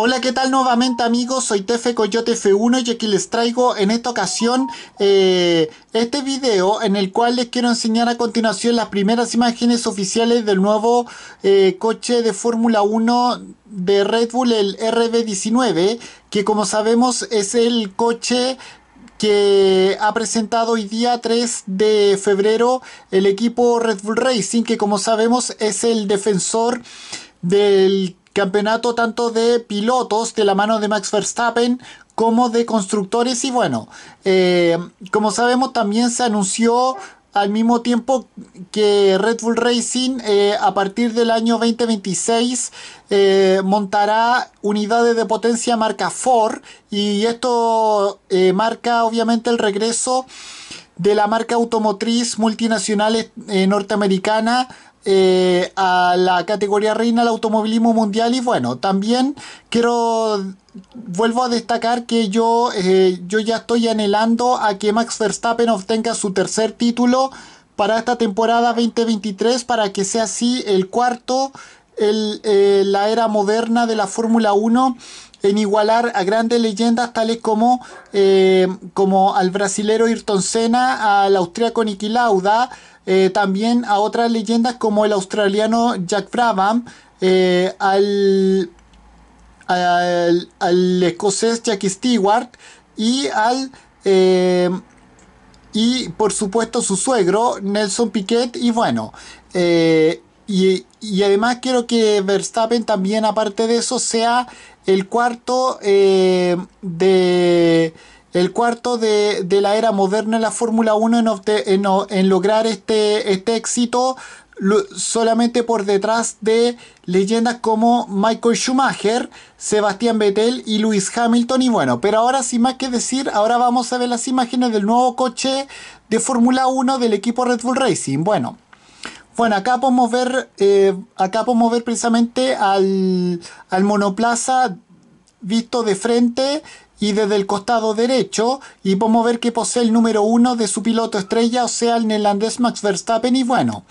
Hola, ¿qué tal nuevamente amigos? Soy Tefe Coyote F1 y aquí les traigo en esta ocasión eh, este video en el cual les quiero enseñar a continuación las primeras imágenes oficiales del nuevo eh, coche de Fórmula 1 de Red Bull, el RB19, que como sabemos es el coche que ha presentado hoy día 3 de febrero el equipo Red Bull Racing, que como sabemos es el defensor del campeonato tanto de pilotos de la mano de Max Verstappen como de constructores y bueno, eh, como sabemos también se anunció al mismo tiempo que Red Bull Racing eh, a partir del año 2026 eh, montará unidades de potencia marca Ford y esto marca obviamente el regreso de la marca automotriz multinacional eh, norteamericana eh, a la categoría reina del automovilismo mundial y bueno, también quiero vuelvo a destacar que yo, eh, yo ya estoy anhelando a que Max Verstappen obtenga su tercer título para esta temporada 2023 para que sea así el cuarto en la era moderna de la Fórmula 1 en igualar a grandes leyendas tales como, eh, como al brasilero Ayrton Senna, al austríaco Nicky Lauda, eh, también a otras leyendas como el australiano Jack Brabham, eh, al, al, escocés Jackie Stewart y al... y por supuesto su suegro Nelson Piquet y bueno, y, además quiero que Verstappen también, aparte de eso, sea el cuarto eh, de el cuarto de, la era moderna en la Fórmula 1 en, lograr este, este éxito solamente por detrás de leyendas como Michael Schumacher, Sebastián Vettel y Lewis Hamilton. Y bueno, pero ahora sin más que decir, ahora vamos a ver las imágenes del nuevo coche de Fórmula 1 del equipo Red Bull Racing. Bueno. Bueno, acá podemos ver, eh, acá podemos ver precisamente al, monoplaza visto de frente y desde el costado derecho y podemos ver que posee el número uno de su piloto estrella, o sea, el neerlandés Max Verstappen y bueno.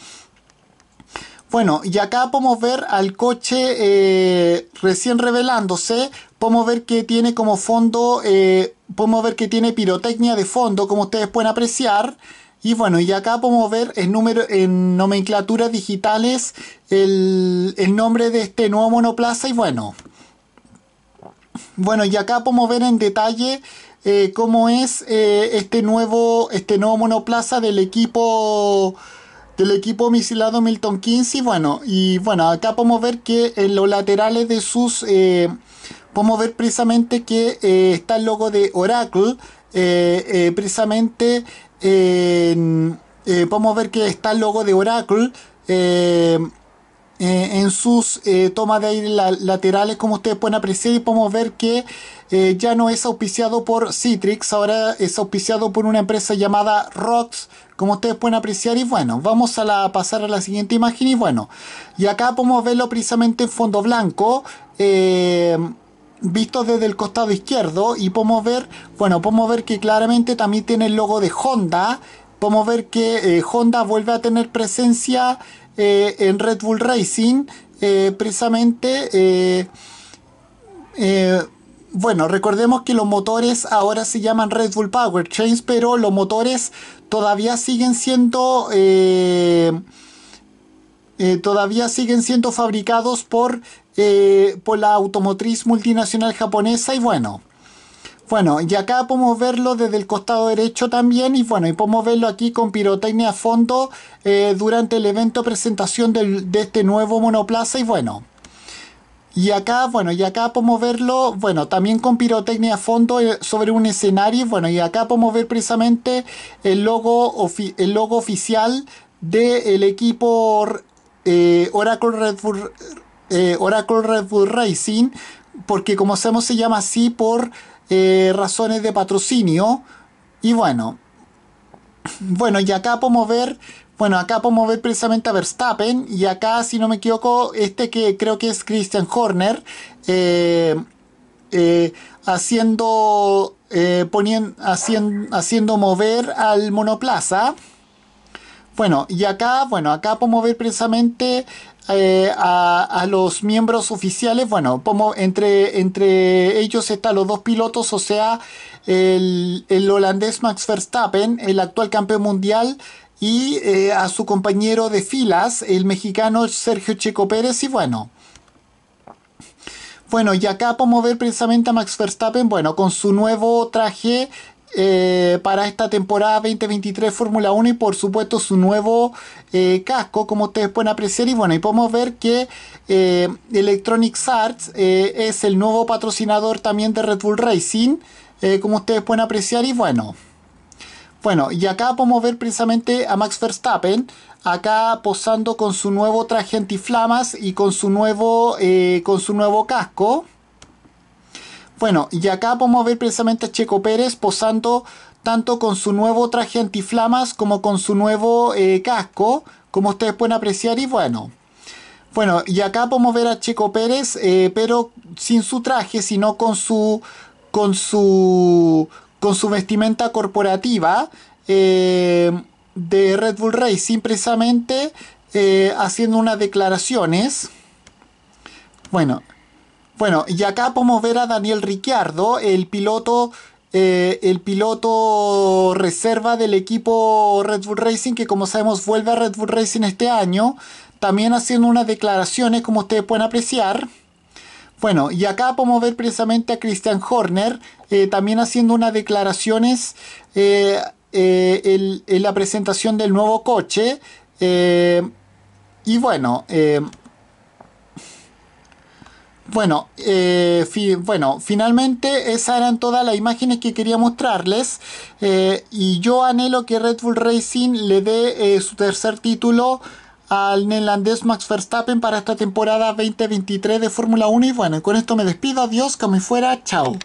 Bueno, y acá podemos ver al coche eh, recién revelándose, podemos ver que tiene como fondo, eh, podemos ver que tiene pirotecnia de fondo, como ustedes pueden apreciar. Y bueno, y acá podemos ver en, número, en nomenclaturas digitales el, nombre de este nuevo monoplaza y bueno. Bueno, y acá podemos ver en detalle eh, cómo es eh, este, nuevo, este nuevo monoplaza del equipo del equipo misilado Milton Kinsey. Bueno, y bueno, acá podemos ver que en los laterales de sus... Eh, podemos ver precisamente que está el logo de Oracle eh, eh, precisamente eh, podemos ver que está el logo de Oracle en sus tomas de aire laterales, como ustedes pueden apreciar, y podemos ver que ya no es auspiciado por Citrix, ahora es auspiciado por una empresa llamada Rox, como ustedes pueden apreciar. Y bueno, vamos a pasar a la siguiente imagen. Y bueno, y acá podemos verlo precisamente en fondo blanco visto desde el costado izquierdo y podemos ver, bueno, podemos ver que claramente también tiene el logo de Honda, podemos ver que eh, Honda vuelve a tener presencia eh, en Red Bull Racing, eh, precisamente, bueno, recordemos que los motores ahora se llaman Red Bull Power Chains, pero los motores todavía siguen siendo... todavía siguen siendo fabricados por eh, por la automotriz multinacional japonesa y bueno. Bueno, y acá podemos verlo desde el costado derecho también y bueno, y podemos verlo aquí con pirotecnia a fondo eh, durante el evento presentación de este nuevo monoplaza y bueno. Y acá, bueno, y acá podemos verlo, bueno, también con pirotecnia a fondo eh, sobre un escenario. Bueno, y acá podemos ver precisamente el logo, el logo oficial del equipo Oracle Red eh, Oracle Red Bull Racing, porque como sabemos se llama así por eh, razones de patrocinio. Y bueno, bueno, y acá podemos ver, bueno, acá podemos ver precisamente a Verstappen, y acá, si no me equivoco, este que creo que es Christian Horner, eh, haciendo, haciendo mover al monoplaza. Bueno, y acá, bueno, acá podemos ver precisamente eh, a, los miembros oficiales, bueno, como entre, entre ellos están los dos pilotos, o sea, el, holandés Max Verstappen, el actual campeón mundial, y eh, a su compañero de filas, el mexicano Sergio Checo Pérez, y bueno. Bueno, y acá podemos ver precisamente a Max Verstappen, bueno, con su nuevo traje eh, para esta temporada 2023 Fórmula 1 y por supuesto su nuevo eh, casco como ustedes pueden apreciar y bueno y podemos ver que eh, Electronics Arts eh, es el nuevo patrocinador también de Red Bull Racing como ustedes pueden apreciar y bueno bueno y acá podemos ver precisamente a Max Verstappen acá posando con su nuevo traje antiflamas y con su nuevo con su nuevo casco bueno, y acá podemos ver precisamente a Checo Pérez posando tanto con su nuevo traje antiflamas como con su nuevo eh, casco, como ustedes pueden apreciar, y bueno. Bueno, y acá podemos ver a Checo Pérez, eh, pero sin su traje, sino con su. con su. con su vestimenta corporativa. Eh, de Red Bull Racing, precisamente haciendo unas declaraciones. Bueno, bueno, y acá podemos ver a Daniel Ricciardo, el piloto eh, el piloto reserva del equipo Red Bull Racing, que como sabemos vuelve a Red Bull Racing este año, también haciendo unas declaraciones como ustedes pueden apreciar. Bueno, y acá podemos ver precisamente a Christian Horner eh, también haciendo unas declaraciones eh, en, la presentación del nuevo coche. y bueno, bueno, eh, bueno, finalmente esas eran todas las imágenes que quería mostrarles eh, y yo anhelo que Red Bull Racing le dé eh, su tercer título al neerlandés Max Verstappen para esta temporada 2023 de Fórmula 1 y bueno, con esto me despido, adiós, que me fuera, chao.